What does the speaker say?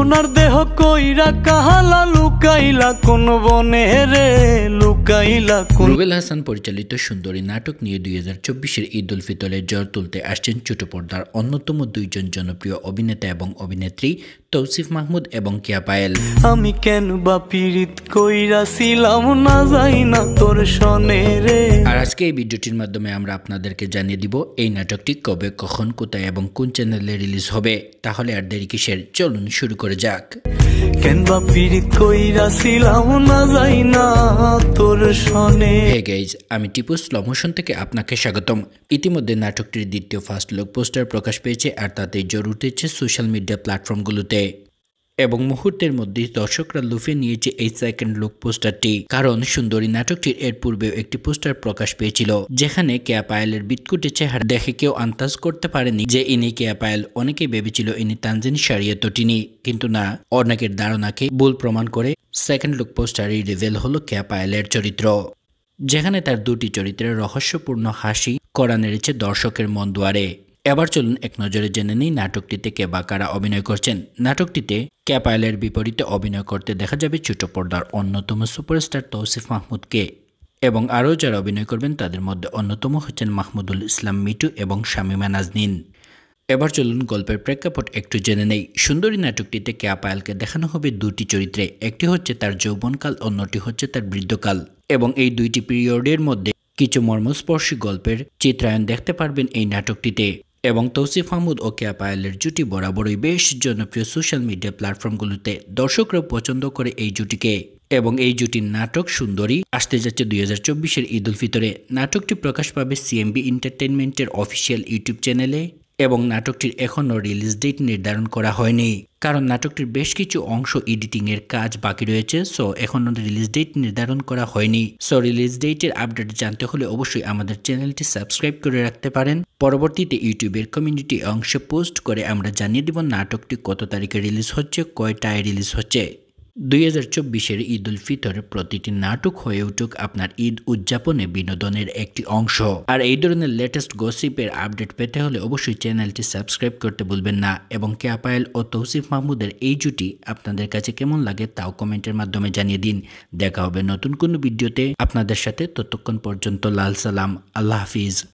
সোনার দেহ কইরা কাহালা লুকাইলা কোন বনে রে রুবেল হাসান পরিচালিত সুন্দরী নাটক নিয়ে দুই হাজার চব্বিশের ঈদ উল ফিতরের জ্বর তুলতে আসছেন ছোট পর্দার অন্যতম দুইজন জনপ্রিয় অভিনেতা এবং অভিনেত্রী তৌসিফ মাহমুদ এবং কিয়া পায়েল আমি কেন বা পীড়িত কইরাছিলাম না যাই না তোর সনে রে আর আজকে এই ভিডিওটির মাধ্যমে আমরা আপনাদেরকে জানিয়ে দিব এই নাটকটি কবে কখন কোথায় এবং কোন চ্যানেলে রিলিজ হবে তাহলে আর দেরি কিসের চলুন শুরু করে যাক কেন বা পীড়িত কইরাছিলাম না যাই না আমি টিপু স্লো মোশন থেকে আপনাকে স্বাগতম ইতিমধ্যে নাটকটির দ্বিতীয় ফার্স্ট লুক পোস্টার প্রকাশ পেয়েছে আর তাতে জোর উঠেছে সোশ্যাল মিডিয়া প্ল্যাটফর্মগুলোতে এবং মুহূর্তের মধ্যে দর্শকরা লুফে নিয়েছে এই সেকেন্ড লুক পোস্টারটি কারণ সুন্দরী নাটকটির এর পূর্বেও একটি পোস্টার প্রকাশ পেয়েছিল যেখানে কেয়া পায়েলের বিটকুটে চেহারা দেখে কেউ আন্তাজ করতে পারেনি যে ইনি কেয়া পায়েল অনেকেই ভেবেছিল ইনি তানজিন শারিয়ত তিনি কিন্তু না অনেকের ধারণাকে ভুল প্রমাণ করে সেকেন্ড লুক পোস্টারই রিভেল হল কেয়া পায়েলের চরিত্র যেখানে তার দুটি চরিত্রের রহস্যপূর্ণ হাসি করা নেড়েছে দর্শকের মন দুয়ারে এবার চলুন এক নজরে জেনে নিই নাটকটিতে কে বা কারা অভিনয় করছেন নাটকটিতে ক্যাপায়েলের বিপরীতে অভিনয় করতে দেখা যাবে ছোট পর্দার অন্যতম সুপারস্টার তৌসিফ মাহমুদকে এবং আরও যারা অভিনয় করবেন তাদের মধ্যে অন্যতম হচ্ছেন মাহমুদুল ইসলাম মিটু এবং শামিমা নাজনিন এবার চলুন গল্পের প্রেক্ষাপট একটু জেনে নেই সুন্দরী নাটকটিতে ক্যাপায়েলকে দেখানো হবে দুটি চরিত্রে একটি হচ্ছে তার যৌবনকাল অন্যটি হচ্ছে তার বৃদ্ধকাল এবং এই দুইটি পিরিয়ডের মধ্যে কিছু মর্মস্পর্শী গল্পের চিত্রায়ন দেখতে পারবেন এই নাটকটিতে এবং তৌসিফ আহমদ ও কেয়া পায়েলের জুটি বরাবরই বেশ জনপ্রিয় সোশ্যাল মিডিয়া প্ল্যাটফর্মগুলোতে দর্শকরা পছন্দ করে এই জুটিকে এবং এই জুটির নাটক সুন্দরী আসতে যাচ্ছে দুই হাজার চব্বিশের ঈদ উল ফিতরে নাটকটি প্রকাশ পাবে সিএমবি এন্টারটেনমেন্টের অফিসিয়াল ইউটিউব চ্যানেলে এবং নাটকটির এখনও রিলিজ ডেট নির্ধারণ করা হয়নি কারণ নাটকটির বেশ কিছু অংশ এডিটিংয়ের কাজ বাকি রয়েছে সো এখনও রিলিজ ডেট নির্ধারণ করা হয়নি সো রিলিজ ডেটের আপডেট জানতে হলে অবশ্যই আমাদের চ্যানেলটি সাবস্ক্রাইব করে রাখতে পারেন পরবর্তীতে ইউটিউবের কমিউনিটি অংশে পোস্ট করে আমরা জানিয়ে দেব নাটকটি কত তারিখে রিলিজ হচ্ছে কয়টায় রিলিজ হচ্ছে দুই হাজার চব্বিশের ঈদ উল ফিতর প্রতিটি নাটক হয়ে উঠুক আপনার ঈদ উদযাপনে বিনোদনের একটি অংশ আর এই ধরনের লেটেস্ট গসিপের আপডেট পেতে হলে অবশ্যই চ্যানেলটি সাবস্ক্রাইব করতে ভুলবেন না এবং কে আপায়েল ও তৌসিফ মাহমুদের এই জুটি আপনাদের কাছে কেমন লাগে তাও কমেন্টের মাধ্যমে জানিয়ে দিন দেখা হবে নতুন কোনো ভিডিওতে আপনাদের সাথে ততক্ষণ পর্যন্ত লাল সালাম আল্লাহ হাফিজ